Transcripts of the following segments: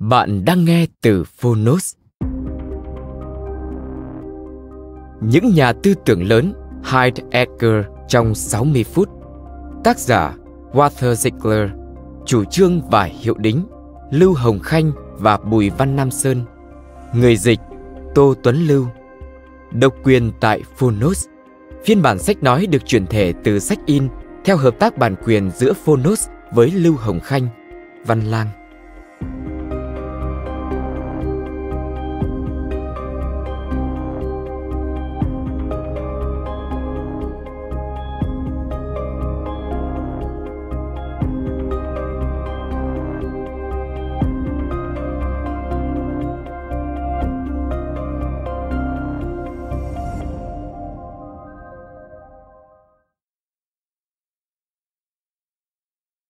Bạn đang nghe từ Phonos. Những nhà tư tưởng lớn Hyde Edgar trong 60 phút Tác giả Walter Ziegler Chủ trương và hiệu đính Lưu Hồng Khanh và Bùi Văn Nam Sơn Người dịch Tô Tuấn Lưu Độc quyền tại Phonos Phiên bản sách nói được chuyển thể từ sách in theo hợp tác bản quyền giữa Phonos với Lưu Hồng Khanh, Văn Lang.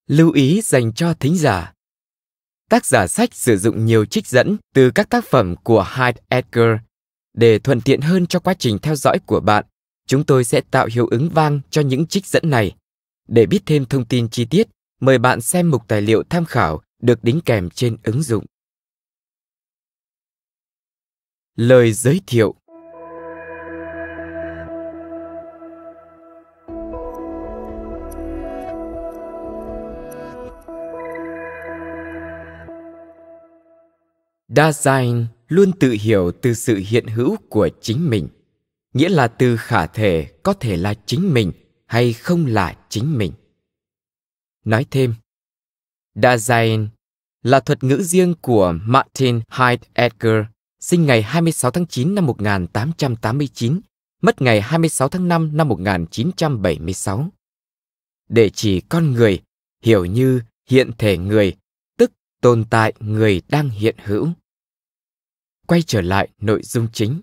lưu ý dành cho thính giả. Tác giả sách sử dụng nhiều trích dẫn từ các tác phẩm của Hyde Edgar. Để thuận tiện hơn cho quá trình theo dõi của bạn, chúng tôi sẽ tạo hiệu ứng vang cho những trích dẫn này. Để biết thêm thông tin chi tiết, mời bạn xem mục tài liệu tham khảo được đính kèm trên ứng dụng. Lời giới thiệu Dasein luôn tự hiểu từ sự hiện hữu của chính mình, nghĩa là từ khả thể có thể là chính mình hay không là chính mình. Nói thêm, Dasein là thuật ngữ riêng của Martin Heidegger, sinh ngày 26 tháng 9 năm 1889, mất ngày 26 tháng 5 năm 1976. Để chỉ con người, hiểu như hiện thể người, tức tồn tại người đang hiện hữu quay trở lại nội dung chính.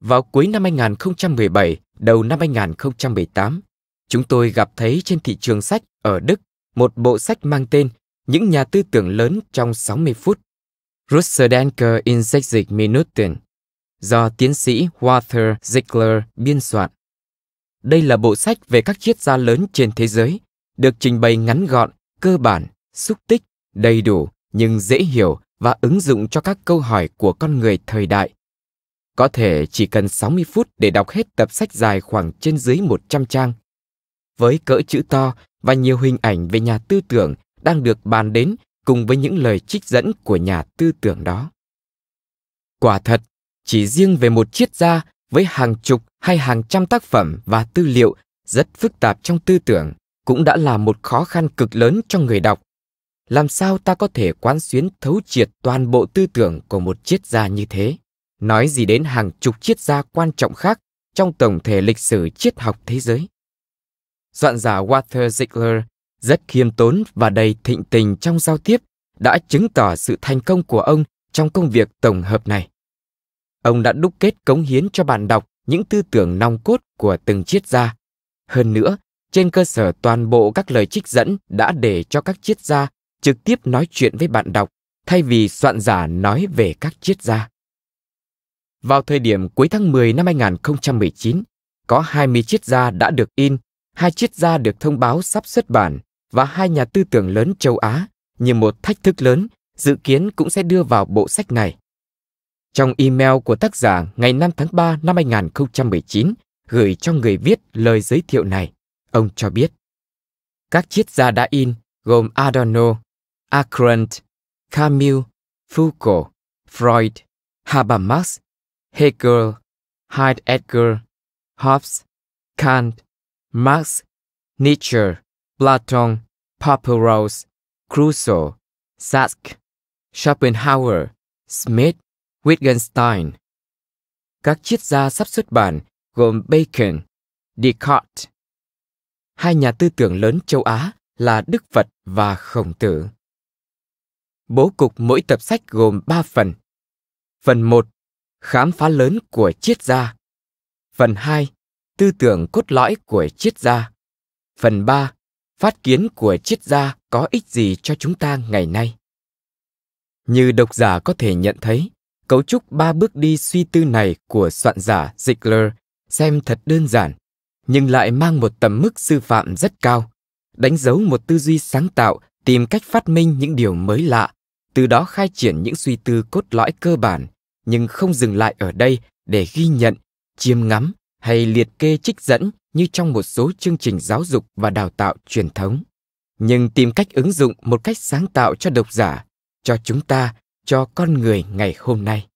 Vào cuối năm 2017, đầu năm 2018, chúng tôi gặp thấy trên thị trường sách ở Đức một bộ sách mang tên Những nhà tư tưởng lớn trong 60 phút. Rusterdenker in 60 Minuten do tiến sĩ Walter Ziegler biên soạn. Đây là bộ sách về các triết gia lớn trên thế giới, được trình bày ngắn gọn, cơ bản, xúc tích, đầy đủ nhưng dễ hiểu và ứng dụng cho các câu hỏi của con người thời đại. Có thể chỉ cần 60 phút để đọc hết tập sách dài khoảng trên dưới 100 trang. Với cỡ chữ to và nhiều hình ảnh về nhà tư tưởng đang được bàn đến cùng với những lời trích dẫn của nhà tư tưởng đó. Quả thật, chỉ riêng về một triết gia với hàng chục hay hàng trăm tác phẩm và tư liệu rất phức tạp trong tư tưởng cũng đã là một khó khăn cực lớn cho người đọc làm sao ta có thể quán xuyến thấu triệt toàn bộ tư tưởng của một triết gia như thế? Nói gì đến hàng chục triết gia quan trọng khác trong tổng thể lịch sử triết học thế giới. Soạn giả Walter Ziegler rất khiêm tốn và đầy thịnh tình trong giao tiếp đã chứng tỏ sự thành công của ông trong công việc tổng hợp này. Ông đã đúc kết cống hiến cho bạn đọc những tư tưởng nòng cốt của từng triết gia. Hơn nữa, trên cơ sở toàn bộ các lời trích dẫn đã để cho các triết gia trực tiếp nói chuyện với bạn đọc thay vì soạn giả nói về các triết gia. Vào thời điểm cuối tháng 10 năm 2019, có 20 triết gia đã được in, hai triết gia được thông báo sắp xuất bản và hai nhà tư tưởng lớn châu Á như một thách thức lớn dự kiến cũng sẽ đưa vào bộ sách này. Trong email của tác giả ngày 5 tháng 3 năm 2019 gửi cho người viết lời giới thiệu này, ông cho biết các triết gia đã in gồm Adorno, Arendt, Camus, Foucault, Freud, Habermas, Hegel, Heidegger, Hobbes, Kant, Marx, Nietzsche, Platon, Papyrus, Crusoe, Sartre, Schopenhauer, Smith, Wittgenstein. Các triết gia sắp xuất bản gồm Bacon, Descartes. Hai nhà tư tưởng lớn châu Á là Đức Phật và Khổng Tử. Bố cục mỗi tập sách gồm 3 phần. Phần 1. Khám phá lớn của triết gia. Phần 2. Tư tưởng cốt lõi của triết gia. Phần 3. Phát kiến của triết gia có ích gì cho chúng ta ngày nay? Như độc giả có thể nhận thấy, cấu trúc ba bước đi suy tư này của soạn giả Ziegler xem thật đơn giản, nhưng lại mang một tầm mức sư phạm rất cao, đánh dấu một tư duy sáng tạo tìm cách phát minh những điều mới lạ, từ đó khai triển những suy tư cốt lõi cơ bản, nhưng không dừng lại ở đây để ghi nhận, chiêm ngắm hay liệt kê trích dẫn như trong một số chương trình giáo dục và đào tạo truyền thống, nhưng tìm cách ứng dụng một cách sáng tạo cho độc giả, cho chúng ta, cho con người ngày hôm nay.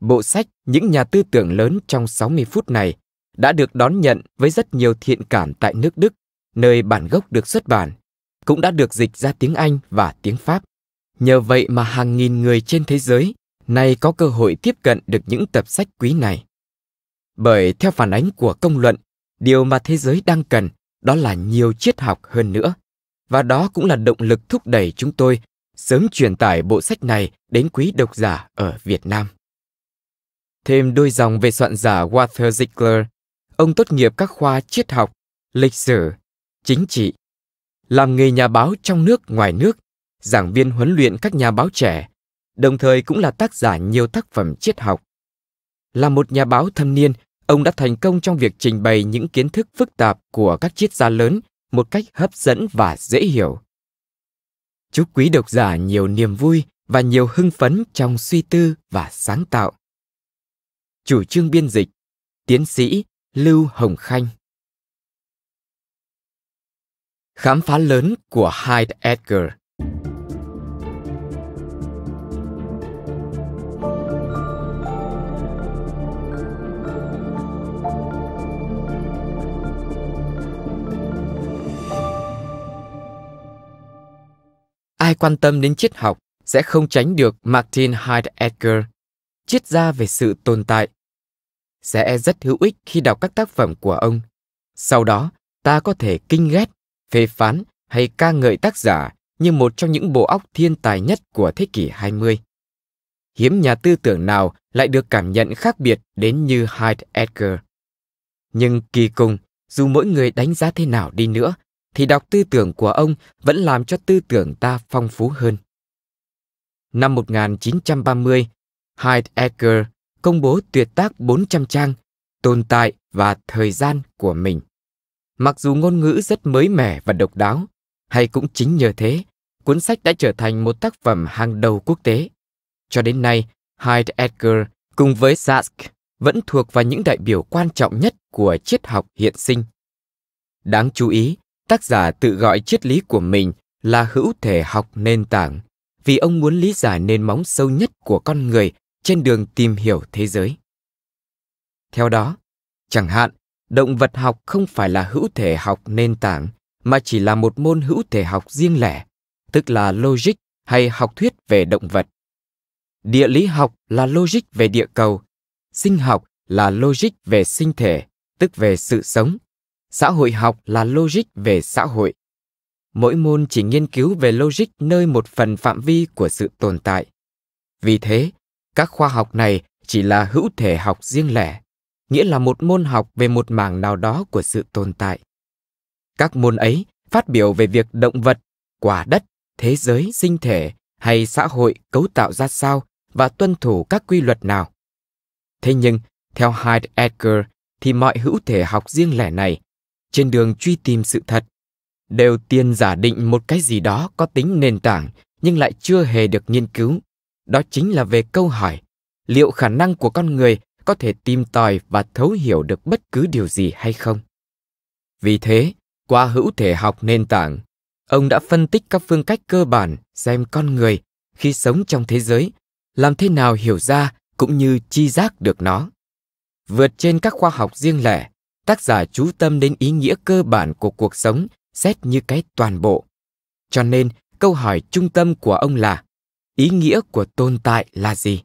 Bộ sách Những nhà tư tưởng lớn trong 60 phút này đã được đón nhận với rất nhiều thiện cảm tại nước Đức, nơi bản gốc được xuất bản cũng đã được dịch ra tiếng Anh và tiếng Pháp. Nhờ vậy mà hàng nghìn người trên thế giới nay có cơ hội tiếp cận được những tập sách quý này. Bởi theo phản ánh của công luận, điều mà thế giới đang cần đó là nhiều triết học hơn nữa. Và đó cũng là động lực thúc đẩy chúng tôi sớm truyền tải bộ sách này đến quý độc giả ở Việt Nam. Thêm đôi dòng về soạn giả Walter Ziegler, ông tốt nghiệp các khoa triết học, lịch sử, chính trị, làm nghề nhà báo trong nước ngoài nước, giảng viên huấn luyện các nhà báo trẻ, đồng thời cũng là tác giả nhiều tác phẩm triết học. Là một nhà báo thâm niên, ông đã thành công trong việc trình bày những kiến thức phức tạp của các triết gia lớn một cách hấp dẫn và dễ hiểu. Chúc quý độc giả nhiều niềm vui và nhiều hưng phấn trong suy tư và sáng tạo. Chủ trương biên dịch Tiến sĩ Lưu Hồng Khanh khám phá lớn của Hyde Edgar. Ai quan tâm đến triết học sẽ không tránh được Martin Hyde Edgar, triết gia về sự tồn tại. Sẽ rất hữu ích khi đọc các tác phẩm của ông. Sau đó, ta có thể kinh ghét phê phán hay ca ngợi tác giả như một trong những bộ óc thiên tài nhất của thế kỷ 20. Hiếm nhà tư tưởng nào lại được cảm nhận khác biệt đến như Edgar Nhưng kỳ cùng, dù mỗi người đánh giá thế nào đi nữa, thì đọc tư tưởng của ông vẫn làm cho tư tưởng ta phong phú hơn. Năm 1930, Edgar công bố tuyệt tác 400 trang Tồn tại và thời gian của mình. Mặc dù ngôn ngữ rất mới mẻ và độc đáo, hay cũng chính nhờ thế, cuốn sách đã trở thành một tác phẩm hàng đầu quốc tế. Cho đến nay, Hyde Edgar cùng với Sartre vẫn thuộc vào những đại biểu quan trọng nhất của triết học hiện sinh. Đáng chú ý, tác giả tự gọi triết lý của mình là hữu thể học nền tảng, vì ông muốn lý giải nền móng sâu nhất của con người trên đường tìm hiểu thế giới. Theo đó, chẳng hạn, động vật học không phải là hữu thể học nền tảng mà chỉ là một môn hữu thể học riêng lẻ tức là logic hay học thuyết về động vật địa lý học là logic về địa cầu sinh học là logic về sinh thể tức về sự sống xã hội học là logic về xã hội mỗi môn chỉ nghiên cứu về logic nơi một phần phạm vi của sự tồn tại vì thế các khoa học này chỉ là hữu thể học riêng lẻ nghĩa là một môn học về một mảng nào đó của sự tồn tại. Các môn ấy phát biểu về việc động vật, quả đất, thế giới, sinh thể hay xã hội cấu tạo ra sao và tuân thủ các quy luật nào. Thế nhưng, theo Hyde Edgar, thì mọi hữu thể học riêng lẻ này, trên đường truy tìm sự thật, đều tiên giả định một cái gì đó có tính nền tảng nhưng lại chưa hề được nghiên cứu. Đó chính là về câu hỏi liệu khả năng của con người có thể tìm tòi và thấu hiểu được bất cứ điều gì hay không. Vì thế, qua hữu thể học nền tảng, ông đã phân tích các phương cách cơ bản xem con người khi sống trong thế giới, làm thế nào hiểu ra cũng như chi giác được nó. Vượt trên các khoa học riêng lẻ, tác giả chú tâm đến ý nghĩa cơ bản của cuộc sống xét như cái toàn bộ. Cho nên, câu hỏi trung tâm của ông là ý nghĩa của tồn tại là gì?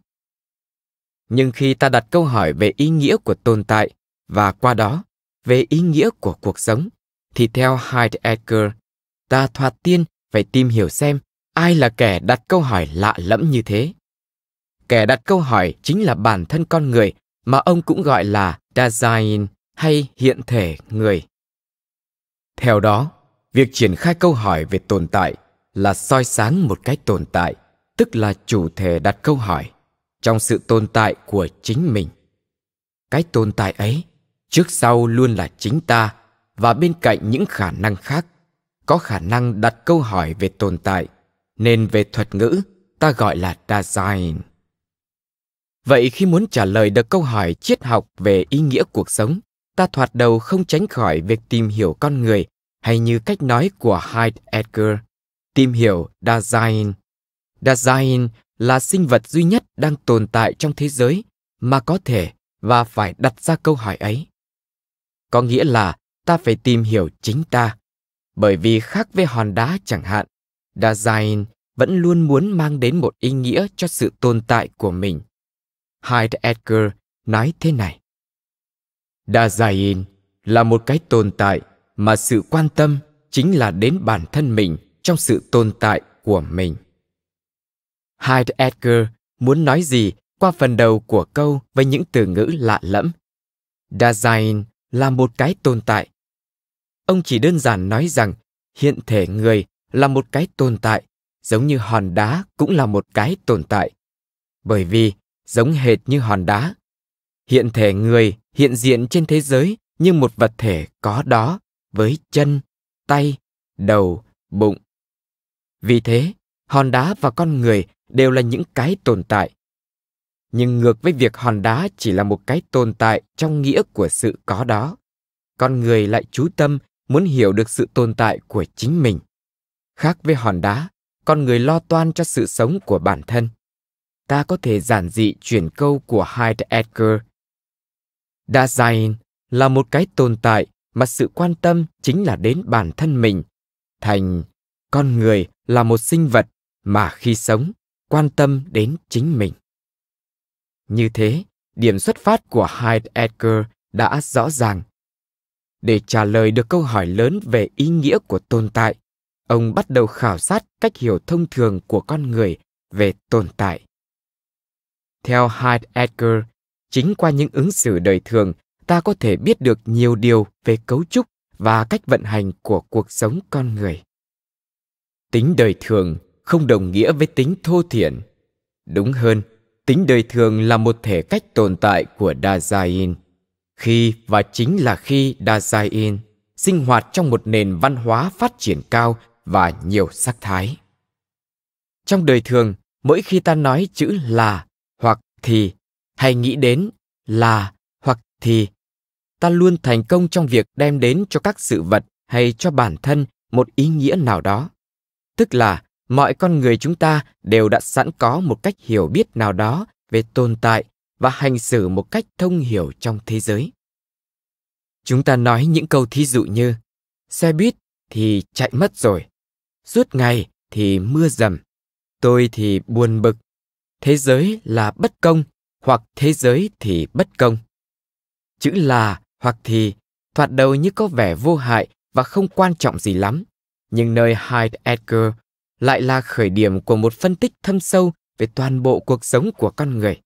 nhưng khi ta đặt câu hỏi về ý nghĩa của tồn tại và qua đó về ý nghĩa của cuộc sống thì theo heidegger ta thoạt tiên phải tìm hiểu xem ai là kẻ đặt câu hỏi lạ lẫm như thế kẻ đặt câu hỏi chính là bản thân con người mà ông cũng gọi là Dasein hay hiện thể người. Theo đó, việc triển khai câu hỏi về tồn tại là soi sáng một cái tồn tại, tức là chủ thể đặt câu hỏi trong sự tồn tại của chính mình cái tồn tại ấy trước sau luôn là chính ta và bên cạnh những khả năng khác có khả năng đặt câu hỏi về tồn tại nên về thuật ngữ ta gọi là design vậy khi muốn trả lời được câu hỏi triết học về ý nghĩa cuộc sống ta thoạt đầu không tránh khỏi việc tìm hiểu con người hay như cách nói của Hyde Edgar tìm hiểu design design là sinh vật duy nhất đang tồn tại trong thế giới mà có thể và phải đặt ra câu hỏi ấy. Có nghĩa là ta phải tìm hiểu chính ta, bởi vì khác với hòn đá chẳng hạn, Dasein vẫn luôn muốn mang đến một ý nghĩa cho sự tồn tại của mình. Hyde Edgar nói thế này. Dasein là một cái tồn tại mà sự quan tâm chính là đến bản thân mình trong sự tồn tại của mình. Hyde Edgar muốn nói gì qua phần đầu của câu với những từ ngữ lạ lẫm. Dasein là một cái tồn tại. Ông chỉ đơn giản nói rằng hiện thể người là một cái tồn tại, giống như hòn đá cũng là một cái tồn tại. Bởi vì giống hệt như hòn đá, hiện thể người hiện diện trên thế giới như một vật thể có đó với chân, tay, đầu, bụng. Vì thế, hòn đá và con người đều là những cái tồn tại nhưng ngược với việc hòn đá chỉ là một cái tồn tại trong nghĩa của sự có đó con người lại chú tâm muốn hiểu được sự tồn tại của chính mình khác với hòn đá con người lo toan cho sự sống của bản thân ta có thể giản dị chuyển câu của Hyde Edgar. Dasein là một cái tồn tại mà sự quan tâm chính là đến bản thân mình. Thành, con người là một sinh vật mà khi sống, quan tâm đến chính mình như thế điểm xuất phát của hyde edgar đã rõ ràng để trả lời được câu hỏi lớn về ý nghĩa của tồn tại ông bắt đầu khảo sát cách hiểu thông thường của con người về tồn tại theo hyde edgar chính qua những ứng xử đời thường ta có thể biết được nhiều điều về cấu trúc và cách vận hành của cuộc sống con người tính đời thường không đồng nghĩa với tính thô thiển. Đúng hơn, tính đời thường là một thể cách tồn tại của đa in Khi và chính là khi đa in sinh hoạt trong một nền văn hóa phát triển cao và nhiều sắc thái. Trong đời thường, mỗi khi ta nói chữ là hoặc thì hay nghĩ đến là hoặc thì ta luôn thành công trong việc đem đến cho các sự vật hay cho bản thân một ý nghĩa nào đó tức là mọi con người chúng ta đều đã sẵn có một cách hiểu biết nào đó về tồn tại và hành xử một cách thông hiểu trong thế giới chúng ta nói những câu thí dụ như xe buýt thì chạy mất rồi suốt ngày thì mưa dầm tôi thì buồn bực thế giới là bất công hoặc thế giới thì bất công chữ là hoặc thì thoạt đầu như có vẻ vô hại và không quan trọng gì lắm nhưng nơi Hyde Edgar lại là khởi điểm của một phân tích thâm sâu về toàn bộ cuộc sống của con người.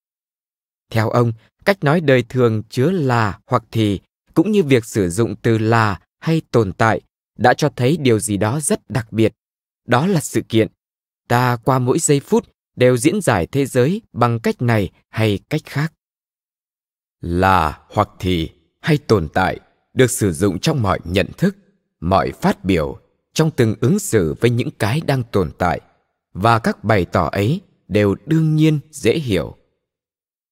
Theo ông, cách nói đời thường chứa là hoặc thì cũng như việc sử dụng từ là hay tồn tại đã cho thấy điều gì đó rất đặc biệt. Đó là sự kiện. Ta qua mỗi giây phút đều diễn giải thế giới bằng cách này hay cách khác. Là hoặc thì hay tồn tại được sử dụng trong mọi nhận thức, mọi phát biểu, trong từng ứng xử với những cái đang tồn tại và các bày tỏ ấy đều đương nhiên dễ hiểu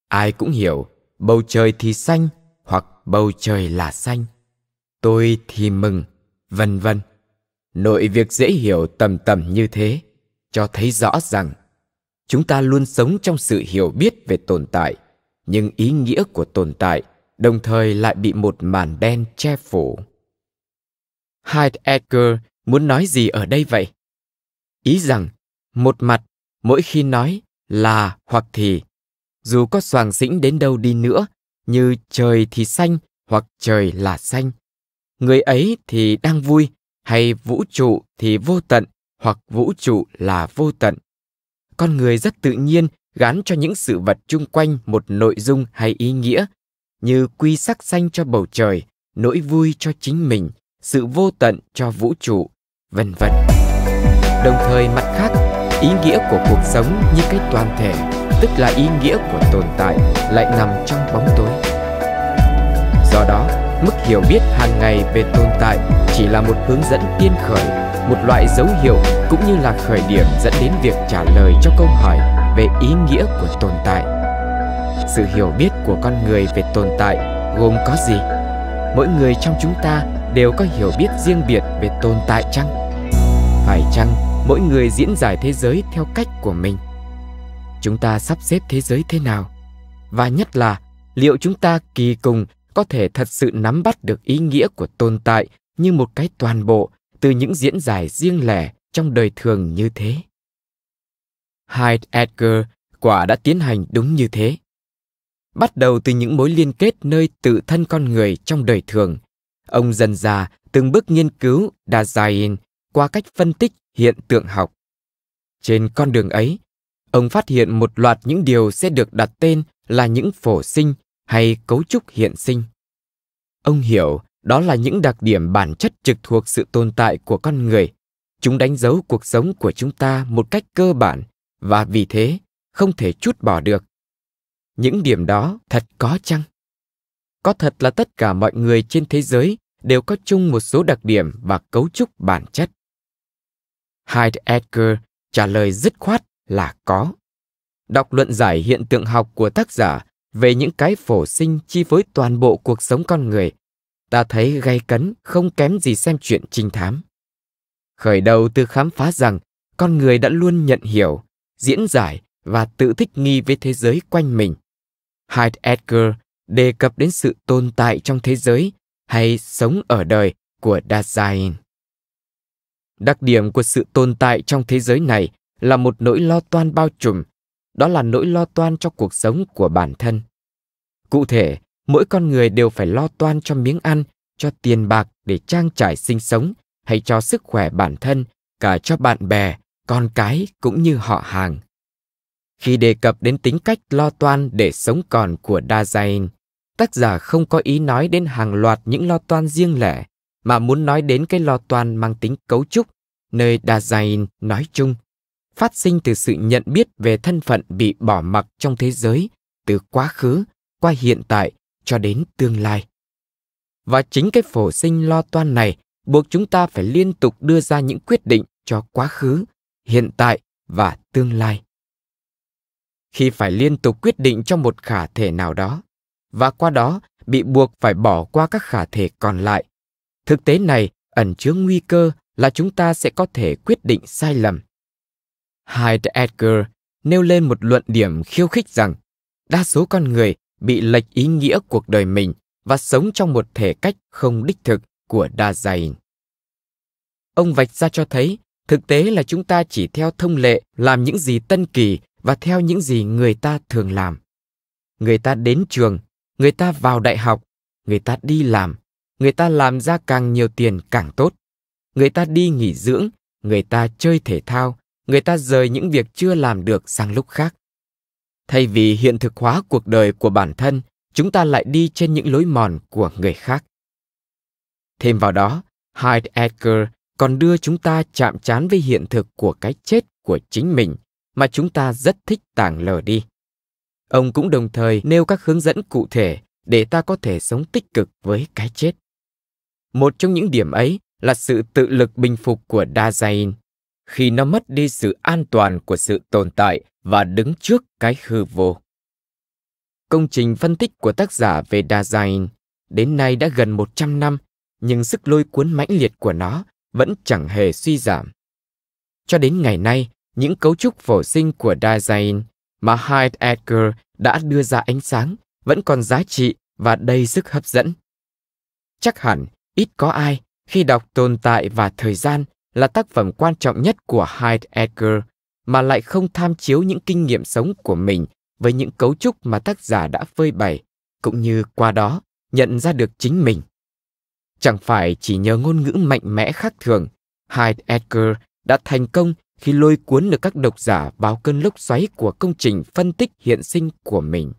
ai cũng hiểu bầu trời thì xanh hoặc bầu trời là xanh tôi thì mừng vân vân nội việc dễ hiểu tầm tầm như thế cho thấy rõ rằng chúng ta luôn sống trong sự hiểu biết về tồn tại nhưng ý nghĩa của tồn tại đồng thời lại bị một màn đen che phủ Hyde Edgar muốn nói gì ở đây vậy ý rằng một mặt mỗi khi nói là hoặc thì dù có xoàng xĩnh đến đâu đi nữa như trời thì xanh hoặc trời là xanh người ấy thì đang vui hay vũ trụ thì vô tận hoặc vũ trụ là vô tận con người rất tự nhiên gán cho những sự vật chung quanh một nội dung hay ý nghĩa như quy sắc xanh cho bầu trời nỗi vui cho chính mình sự vô tận cho vũ trụ vân vân. Đồng thời mặt khác, ý nghĩa của cuộc sống như cái toàn thể, tức là ý nghĩa của tồn tại lại nằm trong bóng tối. Do đó, mức hiểu biết hàng ngày về tồn tại chỉ là một hướng dẫn tiên khởi, một loại dấu hiệu cũng như là khởi điểm dẫn đến việc trả lời cho câu hỏi về ý nghĩa của tồn tại. Sự hiểu biết của con người về tồn tại gồm có gì? Mỗi người trong chúng ta đều có hiểu biết riêng biệt về tồn tại chăng? Phải chăng mỗi người diễn giải thế giới theo cách của mình? Chúng ta sắp xếp thế giới thế nào? Và nhất là, liệu chúng ta kỳ cùng có thể thật sự nắm bắt được ý nghĩa của tồn tại như một cái toàn bộ từ những diễn giải riêng lẻ trong đời thường như thế? Hyde Edgar quả đã tiến hành đúng như thế. Bắt đầu từ những mối liên kết nơi tự thân con người trong đời thường, Ông dần dà từng bước nghiên cứu đa Dasein qua cách phân tích hiện tượng học. Trên con đường ấy, ông phát hiện một loạt những điều sẽ được đặt tên là những phổ sinh hay cấu trúc hiện sinh. Ông hiểu đó là những đặc điểm bản chất trực thuộc sự tồn tại của con người. Chúng đánh dấu cuộc sống của chúng ta một cách cơ bản và vì thế không thể chút bỏ được. Những điểm đó thật có chăng? có thật là tất cả mọi người trên thế giới đều có chung một số đặc điểm và cấu trúc bản chất. Hyde Edgar trả lời dứt khoát là có. Đọc luận giải hiện tượng học của tác giả về những cái phổ sinh chi phối toàn bộ cuộc sống con người, ta thấy gay cấn không kém gì xem chuyện trinh thám. Khởi đầu từ khám phá rằng con người đã luôn nhận hiểu, diễn giải và tự thích nghi với thế giới quanh mình. Hyde Edgar đề cập đến sự tồn tại trong thế giới hay sống ở đời của Dasein. Đặc điểm của sự tồn tại trong thế giới này là một nỗi lo toan bao trùm, đó là nỗi lo toan cho cuộc sống của bản thân. Cụ thể, mỗi con người đều phải lo toan cho miếng ăn, cho tiền bạc để trang trải sinh sống hay cho sức khỏe bản thân, cả cho bạn bè, con cái cũng như họ hàng. Khi đề cập đến tính cách lo toan để sống còn của Dasein, tác giả không có ý nói đến hàng loạt những lo toan riêng lẻ, mà muốn nói đến cái lo toan mang tính cấu trúc, nơi đa Dasein nói chung, phát sinh từ sự nhận biết về thân phận bị bỏ mặc trong thế giới, từ quá khứ qua hiện tại cho đến tương lai. Và chính cái phổ sinh lo toan này buộc chúng ta phải liên tục đưa ra những quyết định cho quá khứ, hiện tại và tương lai. Khi phải liên tục quyết định cho một khả thể nào đó, và qua đó bị buộc phải bỏ qua các khả thể còn lại. Thực tế này ẩn chứa nguy cơ là chúng ta sẽ có thể quyết định sai lầm. Hyde Edgar nêu lên một luận điểm khiêu khích rằng đa số con người bị lệch ý nghĩa cuộc đời mình và sống trong một thể cách không đích thực của đa dày. Ông vạch ra cho thấy thực tế là chúng ta chỉ theo thông lệ làm những gì tân kỳ và theo những gì người ta thường làm. Người ta đến trường người ta vào đại học, người ta đi làm, người ta làm ra càng nhiều tiền càng tốt. Người ta đi nghỉ dưỡng, người ta chơi thể thao, người ta rời những việc chưa làm được sang lúc khác. Thay vì hiện thực hóa cuộc đời của bản thân, chúng ta lại đi trên những lối mòn của người khác. Thêm vào đó, Hyde Edgar còn đưa chúng ta chạm trán với hiện thực của cái chết của chính mình mà chúng ta rất thích tàng lờ đi. Ông cũng đồng thời nêu các hướng dẫn cụ thể để ta có thể sống tích cực với cái chết. Một trong những điểm ấy là sự tự lực bình phục của Dasein, khi nó mất đi sự an toàn của sự tồn tại và đứng trước cái hư vô. Công trình phân tích của tác giả về Dasein đến nay đã gần 100 năm, nhưng sức lôi cuốn mãnh liệt của nó vẫn chẳng hề suy giảm. Cho đến ngày nay, những cấu trúc phổ sinh của Dasein mà Edgar đã đưa ra ánh sáng vẫn còn giá trị và đầy sức hấp dẫn. Chắc hẳn ít có ai khi đọc Tồn tại và Thời gian là tác phẩm quan trọng nhất của Edgar mà lại không tham chiếu những kinh nghiệm sống của mình với những cấu trúc mà tác giả đã phơi bày, cũng như qua đó nhận ra được chính mình. Chẳng phải chỉ nhờ ngôn ngữ mạnh mẽ khác thường, Edgar đã thành công khi lôi cuốn được các độc giả vào cơn lốc xoáy của công trình phân tích hiện sinh của mình.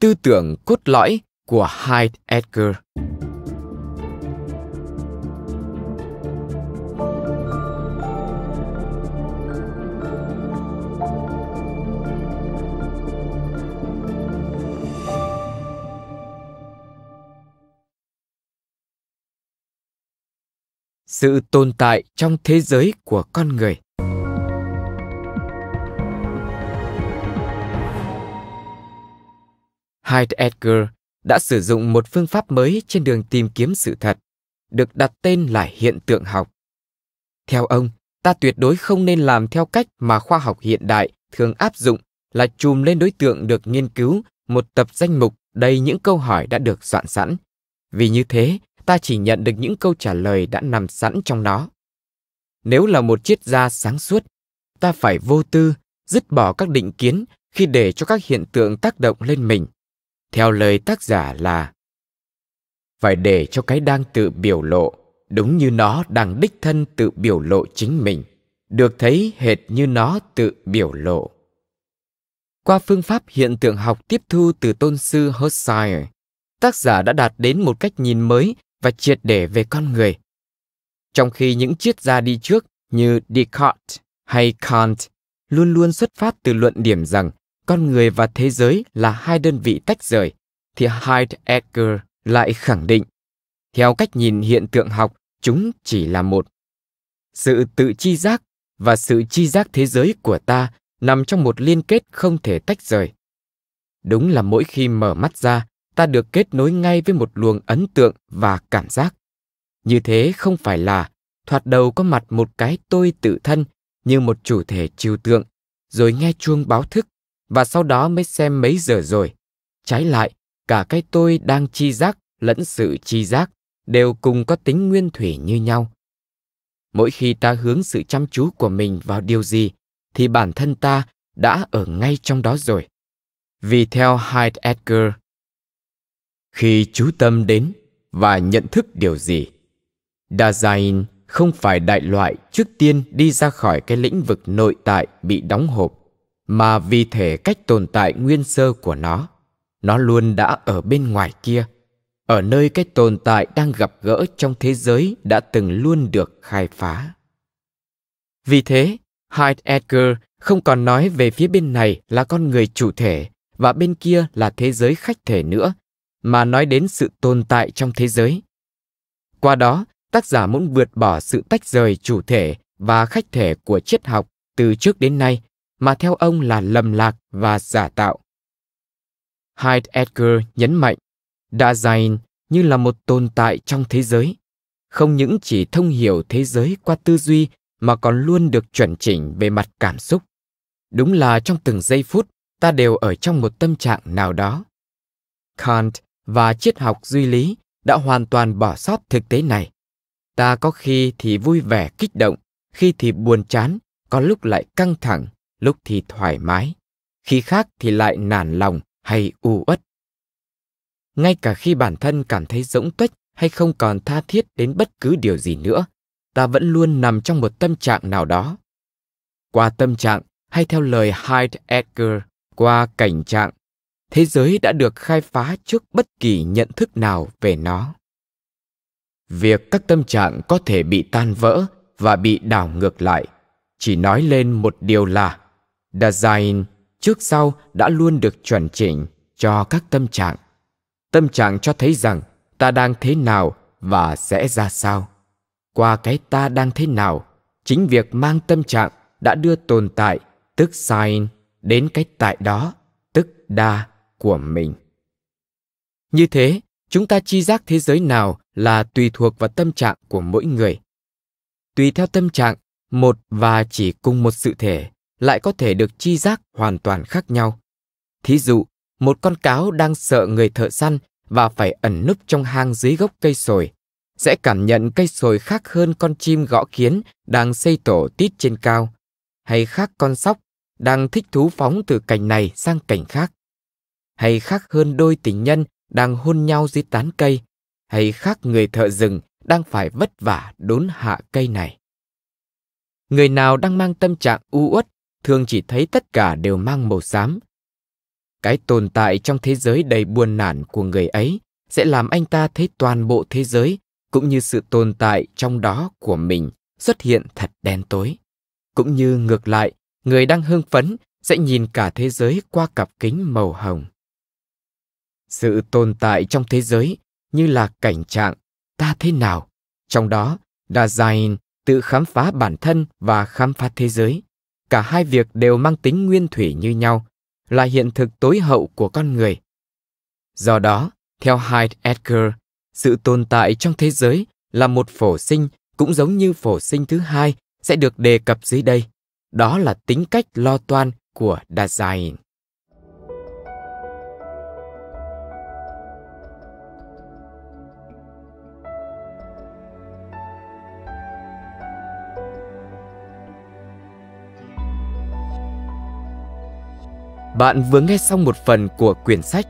Tư tưởng cốt lõi của Hyde Edgar sự tồn tại trong thế giới của con người. Hyde Edgar đã sử dụng một phương pháp mới trên đường tìm kiếm sự thật, được đặt tên là hiện tượng học. Theo ông, ta tuyệt đối không nên làm theo cách mà khoa học hiện đại thường áp dụng là chùm lên đối tượng được nghiên cứu một tập danh mục đầy những câu hỏi đã được soạn sẵn. Vì như thế, ta chỉ nhận được những câu trả lời đã nằm sẵn trong nó. Nếu là một triết gia sáng suốt, ta phải vô tư, dứt bỏ các định kiến khi để cho các hiện tượng tác động lên mình. Theo lời tác giả là phải để cho cái đang tự biểu lộ đúng như nó đang đích thân tự biểu lộ chính mình được thấy hệt như nó tự biểu lộ qua phương pháp hiện tượng học tiếp thu từ tôn sư Husserl, tác giả đã đạt đến một cách nhìn mới và triệt để về con người. Trong khi những triết gia đi trước như Descartes hay Kant luôn luôn xuất phát từ luận điểm rằng con người và thế giới là hai đơn vị tách rời, thì Heidegger lại khẳng định, theo cách nhìn hiện tượng học, chúng chỉ là một. Sự tự chi giác và sự chi giác thế giới của ta nằm trong một liên kết không thể tách rời. Đúng là mỗi khi mở mắt ra, ta được kết nối ngay với một luồng ấn tượng và cảm giác. Như thế không phải là thoạt đầu có mặt một cái tôi tự thân như một chủ thể trừu tượng, rồi nghe chuông báo thức và sau đó mới xem mấy giờ rồi. Trái lại, cả cái tôi đang chi giác lẫn sự chi giác đều cùng có tính nguyên thủy như nhau. Mỗi khi ta hướng sự chăm chú của mình vào điều gì, thì bản thân ta đã ở ngay trong đó rồi. Vì theo Hyde Edgar, khi chú tâm đến và nhận thức điều gì dasein không phải đại loại trước tiên đi ra khỏi cái lĩnh vực nội tại bị đóng hộp mà vì thể cách tồn tại nguyên sơ của nó nó luôn đã ở bên ngoài kia ở nơi cái tồn tại đang gặp gỡ trong thế giới đã từng luôn được khai phá vì thế hyde edgar không còn nói về phía bên này là con người chủ thể và bên kia là thế giới khách thể nữa mà nói đến sự tồn tại trong thế giới. Qua đó, tác giả muốn vượt bỏ sự tách rời chủ thể và khách thể của triết học từ trước đến nay mà theo ông là lầm lạc và giả tạo. Hyde Edgar nhấn mạnh, Dasein như là một tồn tại trong thế giới, không những chỉ thông hiểu thế giới qua tư duy mà còn luôn được chuẩn chỉnh về mặt cảm xúc. Đúng là trong từng giây phút, ta đều ở trong một tâm trạng nào đó. Kant và triết học duy lý đã hoàn toàn bỏ sót thực tế này. Ta có khi thì vui vẻ kích động, khi thì buồn chán, có lúc lại căng thẳng, lúc thì thoải mái, khi khác thì lại nản lòng hay u uất. Ngay cả khi bản thân cảm thấy rỗng tuếch hay không còn tha thiết đến bất cứ điều gì nữa, ta vẫn luôn nằm trong một tâm trạng nào đó. Qua tâm trạng hay theo lời Hyde Edgar, qua cảnh trạng thế giới đã được khai phá trước bất kỳ nhận thức nào về nó việc các tâm trạng có thể bị tan vỡ và bị đảo ngược lại chỉ nói lên một điều là design trước sau đã luôn được chuẩn chỉnh cho các tâm trạng. Tâm trạng cho thấy rằng ta đang thế nào và sẽ ra sao. Qua cái ta đang thế nào, chính việc mang tâm trạng đã đưa tồn tại, tức sign, đến cái tại đó, tức đa của mình như thế chúng ta chi giác thế giới nào là tùy thuộc vào tâm trạng của mỗi người tùy theo tâm trạng một và chỉ cùng một sự thể lại có thể được chi giác hoàn toàn khác nhau thí dụ một con cáo đang sợ người thợ săn và phải ẩn núp trong hang dưới gốc cây sồi sẽ cảm nhận cây sồi khác hơn con chim gõ kiến đang xây tổ tít trên cao hay khác con sóc đang thích thú phóng từ cành này sang cành khác hay khác hơn đôi tình nhân đang hôn nhau dưới tán cây, hay khác người thợ rừng đang phải vất vả đốn hạ cây này. Người nào đang mang tâm trạng u uất thường chỉ thấy tất cả đều mang màu xám. Cái tồn tại trong thế giới đầy buồn nản của người ấy sẽ làm anh ta thấy toàn bộ thế giới cũng như sự tồn tại trong đó của mình xuất hiện thật đen tối. Cũng như ngược lại, người đang hưng phấn sẽ nhìn cả thế giới qua cặp kính màu hồng sự tồn tại trong thế giới như là cảnh trạng ta thế nào trong đó dasein tự khám phá bản thân và khám phá thế giới cả hai việc đều mang tính nguyên thủy như nhau là hiện thực tối hậu của con người do đó theo hyde edgar sự tồn tại trong thế giới là một phổ sinh cũng giống như phổ sinh thứ hai sẽ được đề cập dưới đây đó là tính cách lo toan của dasein Bạn vừa nghe xong một phần của quyển sách.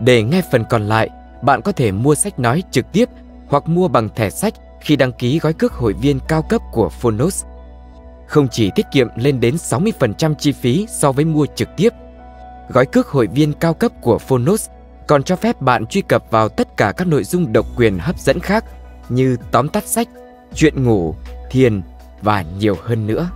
Để nghe phần còn lại, bạn có thể mua sách nói trực tiếp hoặc mua bằng thẻ sách khi đăng ký gói cước hội viên cao cấp của Phonos. Không chỉ tiết kiệm lên đến 60% chi phí so với mua trực tiếp, gói cước hội viên cao cấp của Phonos còn cho phép bạn truy cập vào tất cả các nội dung độc quyền hấp dẫn khác như tóm tắt sách, chuyện ngủ, thiền và nhiều hơn nữa.